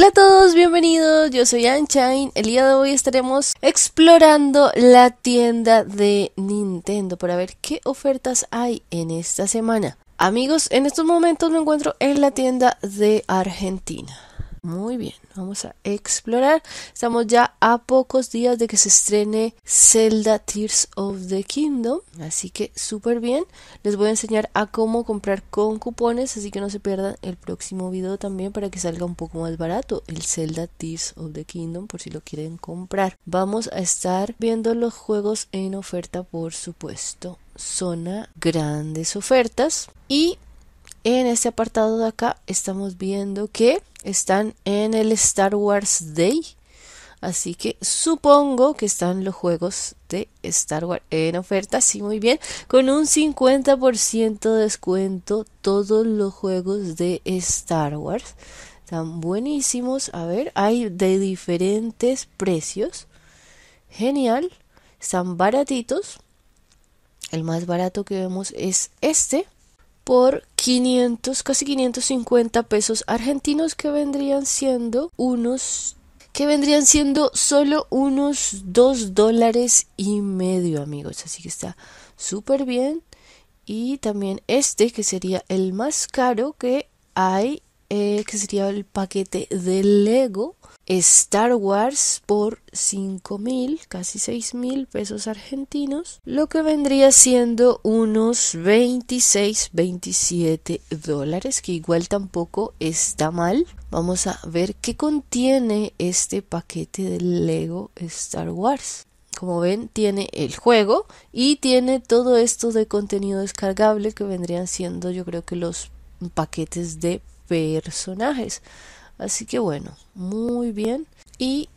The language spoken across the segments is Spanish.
Hola a todos, bienvenidos. Yo soy Anshine. El día de hoy estaremos explorando la tienda de Nintendo para ver qué ofertas hay en esta semana. Amigos, en estos momentos me encuentro en la tienda de Argentina. Muy bien, vamos a explorar. Estamos ya a pocos días de que se estrene Zelda Tears of the Kingdom, así que súper bien. Les voy a enseñar a cómo comprar con cupones, así que no se pierdan el próximo video también para que salga un poco más barato el Zelda Tears of the Kingdom por si lo quieren comprar. Vamos a estar viendo los juegos en oferta, por supuesto. Zona grandes ofertas y en este apartado de acá estamos viendo que están en el Star Wars Day. Así que supongo que están los juegos de Star Wars en oferta, sí, muy bien, con un 50% de descuento todos los juegos de Star Wars. Están buenísimos, a ver, hay de diferentes precios. Genial, están baratitos. El más barato que vemos es este, por 500, casi 550 pesos argentinos que vendrían siendo unos que vendrían siendo solo unos 2 dólares y medio amigos así que está súper bien y también este que sería el más caro que hay eh, que sería el paquete de Lego, Star Wars por 5 mil, casi 6 mil pesos argentinos, lo que vendría siendo unos 26, 27 dólares, que igual tampoco está mal. Vamos a ver qué contiene este paquete de Lego Star Wars. Como ven, tiene el juego y tiene todo esto de contenido descargable que vendrían siendo yo creo que los paquetes de personajes. Así que bueno, muy bien. Y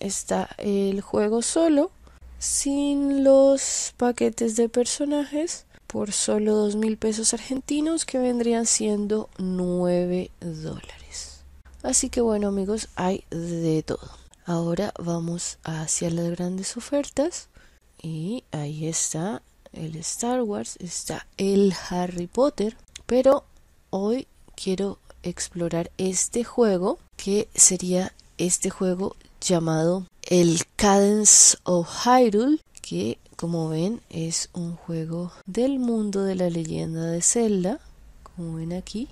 está el juego solo, sin los paquetes de personajes, por solo dos mil pesos argentinos, que vendrían siendo 9 dólares. Así que bueno, amigos, hay de todo. Ahora vamos hacia las grandes ofertas. Y ahí está el Star Wars, está el Harry Potter. Pero hoy quiero explorar este juego que sería este juego llamado el Cadence of Hyrule que como ven es un juego del mundo de la leyenda de Zelda como ven aquí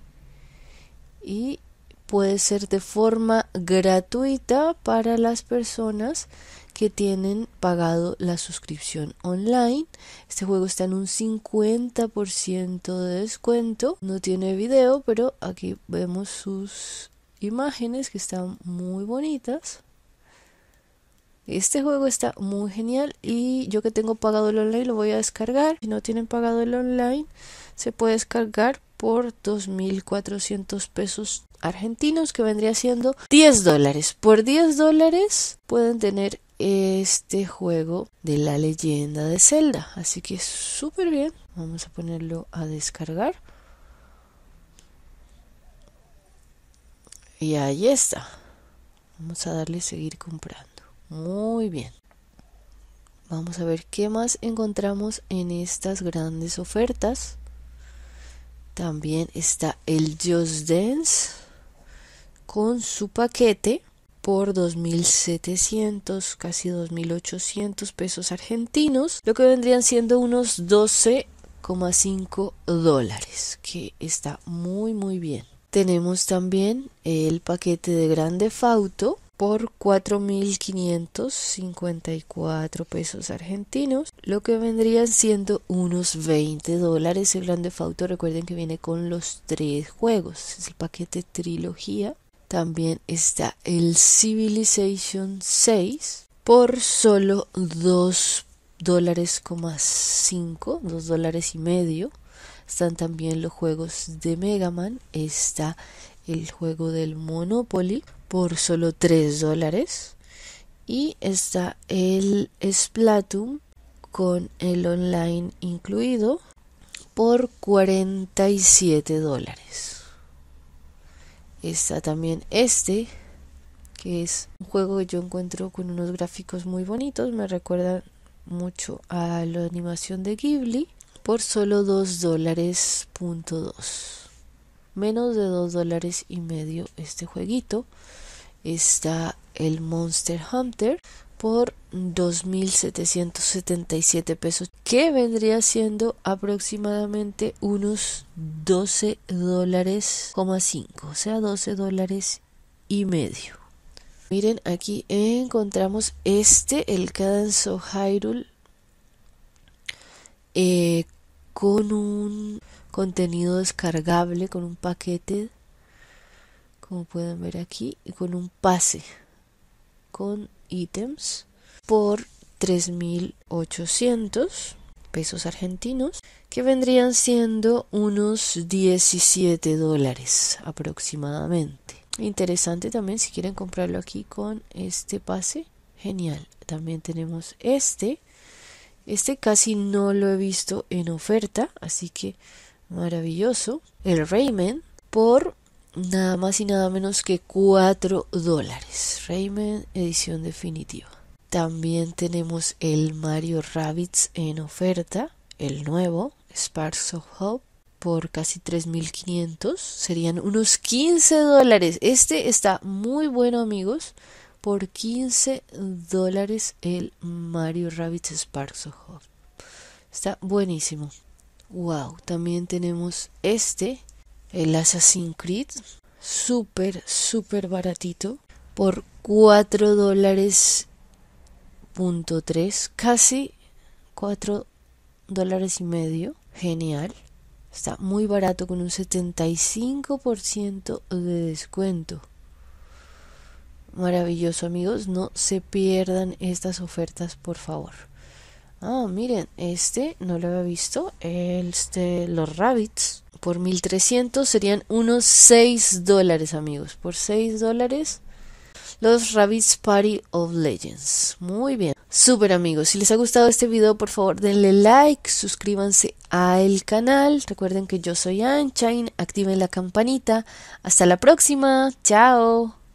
y puede ser de forma gratuita para las personas que tienen pagado la suscripción online. Este juego está en un 50% de descuento. No tiene video, pero aquí vemos sus imágenes que están muy bonitas. Este juego está muy genial y yo que tengo pagado el online lo voy a descargar. Si no tienen pagado el online, se puede descargar por 2.400 pesos argentinos que vendría siendo 10 dólares. Por 10 dólares pueden tener este juego de la leyenda de Zelda. Así que es súper bien. Vamos a ponerlo a descargar. Y ahí está. Vamos a darle seguir comprando. Muy bien. Vamos a ver qué más encontramos en estas grandes ofertas. También está el Just Dance con su paquete por 2.700, casi 2.800 pesos argentinos, lo que vendrían siendo unos 12,5 dólares, que está muy muy bien. Tenemos también el paquete de Grande Fauto por 4.554 pesos argentinos, lo que vendrían siendo unos 20 dólares. El Grande Fauto, recuerden que viene con los tres juegos, es el paquete trilogía también está el Civilization 6 por solo 2 dólares, 5, 2 dólares y medio. Están también los juegos de Mega Man. Está el juego del Monopoly por solo 3 dólares. Y está el Splatoon con el online incluido por 47 dólares. Está también este, que es un juego que yo encuentro con unos gráficos muy bonitos, me recuerda mucho a la animación de Ghibli por solo 2 dólares punto Menos de 2 dólares y medio este jueguito. Está el Monster Hunter, por 2.777 pesos, que vendría siendo aproximadamente unos 12 dólares, 5, o sea, 12 dólares y medio. Miren, aquí encontramos este, el Cadanzo Hyrule, eh, con un contenido descargable, con un paquete, como pueden ver aquí, y con un pase, con ítems por 3.800 pesos argentinos, que vendrían siendo unos 17 dólares aproximadamente. Interesante también si quieren comprarlo aquí con este pase. Genial. También tenemos este. Este casi no lo he visto en oferta, así que maravilloso. El Rayman por nada más y nada menos que 4 dólares. Rayman edición definitiva. También tenemos el Mario Rabbits en oferta, el nuevo, Sparks of Hope, por casi 3.500. Serían unos 15 dólares. Este está muy bueno, amigos. Por 15 dólares el Mario Rabbits Sparks of Hope. Está buenísimo. Wow, también tenemos este el Assassin's Creed, súper, súper baratito, por 4 dólares punto 3, casi 4 dólares y medio, genial, está muy barato con un 75% de descuento. Maravilloso amigos, no se pierdan estas ofertas por favor. Ah, miren, este no lo había visto, este, los rabbits por 1300 serían unos 6 dólares, amigos. Por 6 dólares, los Rabbits Party of Legends. Muy bien. Super amigos, si les ha gustado este video, por favor denle like, suscríbanse al canal. Recuerden que yo soy Anchain, activen la campanita. Hasta la próxima. Chao.